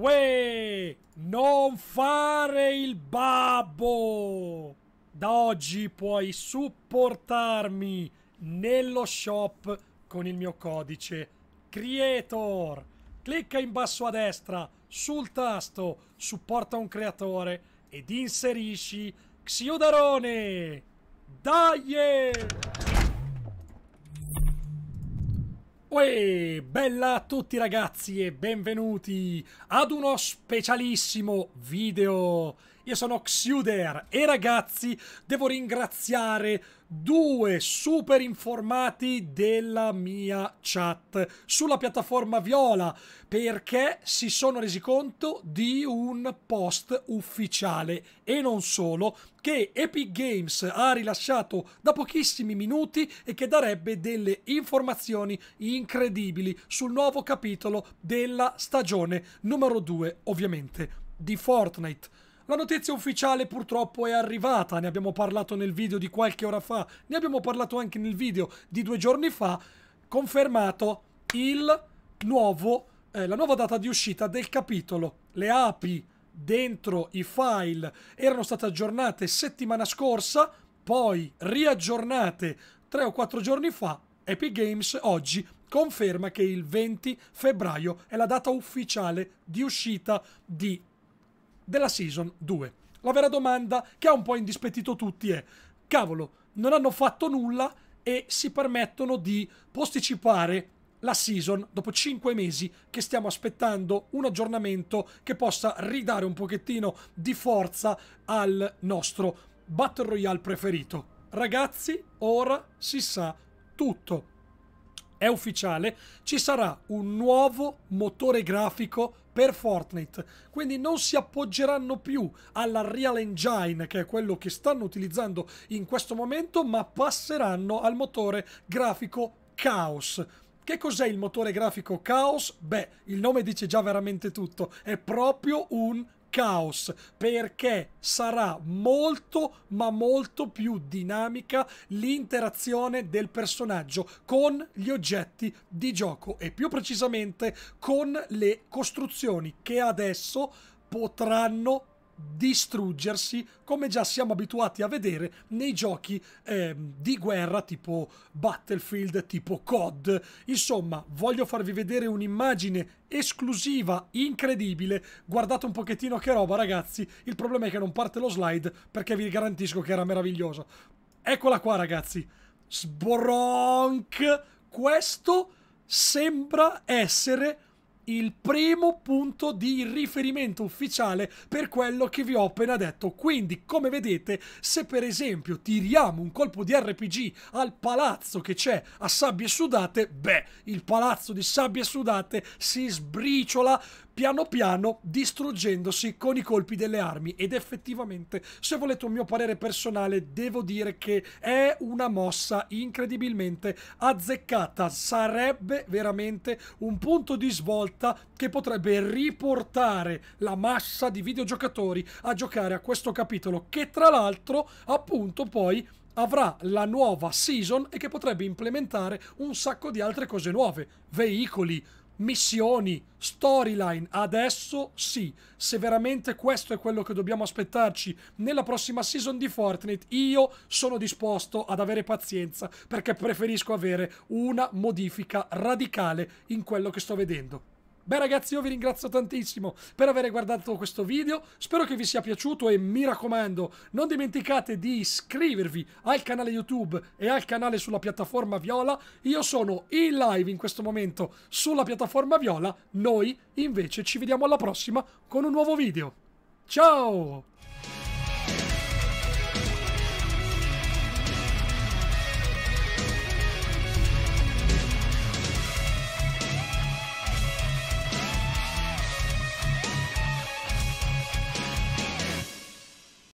Uè, non fare il babbo! Da oggi puoi supportarmi nello shop con il mio codice Creator. Clicca in basso a destra sul tasto Supporta un creatore ed inserisci Xiudarone! Dai! Uè, bella a tutti ragazzi e benvenuti ad uno specialissimo video io sono Xuder e ragazzi devo ringraziare due super informati della mia chat sulla piattaforma Viola perché si sono resi conto di un post ufficiale e non solo che Epic Games ha rilasciato da pochissimi minuti e che darebbe delle informazioni incredibili sul nuovo capitolo della stagione numero 2 ovviamente di Fortnite. La notizia ufficiale purtroppo è arrivata, ne abbiamo parlato nel video di qualche ora fa, ne abbiamo parlato anche nel video di due giorni fa, confermato il nuovo, eh, la nuova data di uscita del capitolo. Le api dentro i file erano state aggiornate settimana scorsa, poi riaggiornate tre o quattro giorni fa. Epic Games oggi conferma che il 20 febbraio è la data ufficiale di uscita di della Season 2. La vera domanda che ha un po' indispettito tutti è, cavolo, non hanno fatto nulla e si permettono di posticipare la season dopo 5 mesi che stiamo aspettando un aggiornamento che possa ridare un pochettino di forza al nostro Battle Royale preferito. Ragazzi, ora si sa tutto. È ufficiale, ci sarà un nuovo motore grafico per Fortnite, quindi non si appoggeranno più alla Real Engine, che è quello che stanno utilizzando in questo momento, ma passeranno al motore grafico Chaos. Che cos'è il motore grafico Chaos? Beh, il nome dice già veramente tutto, è proprio un caos perché sarà molto ma molto più dinamica l'interazione del personaggio con gli oggetti di gioco e più precisamente con le costruzioni che adesso potranno distruggersi come già siamo abituati a vedere nei giochi eh, di guerra tipo Battlefield, tipo COD. Insomma, voglio farvi vedere un'immagine esclusiva, incredibile. Guardate un pochettino che roba, ragazzi. Il problema è che non parte lo slide perché vi garantisco che era meraviglioso. Eccola qua, ragazzi. Sbronk! Questo sembra essere il primo punto di riferimento ufficiale per quello che vi ho appena detto. Quindi, come vedete, se per esempio tiriamo un colpo di RPG al palazzo che c'è a Sabbie Sudate, beh, il palazzo di Sabbie Sudate si sbriciola piano piano distruggendosi con i colpi delle armi ed effettivamente se volete un mio parere personale devo dire che è una mossa incredibilmente azzeccata sarebbe veramente un punto di svolta che potrebbe riportare la massa di videogiocatori a giocare a questo capitolo che tra l'altro appunto poi avrà la nuova season e che potrebbe implementare un sacco di altre cose nuove veicoli missioni, storyline, adesso sì. Se veramente questo è quello che dobbiamo aspettarci nella prossima season di Fortnite, io sono disposto ad avere pazienza perché preferisco avere una modifica radicale in quello che sto vedendo. Beh ragazzi io vi ringrazio tantissimo per aver guardato questo video, spero che vi sia piaciuto e mi raccomando non dimenticate di iscrivervi al canale YouTube e al canale sulla piattaforma Viola, io sono in live in questo momento sulla piattaforma Viola, noi invece ci vediamo alla prossima con un nuovo video. Ciao!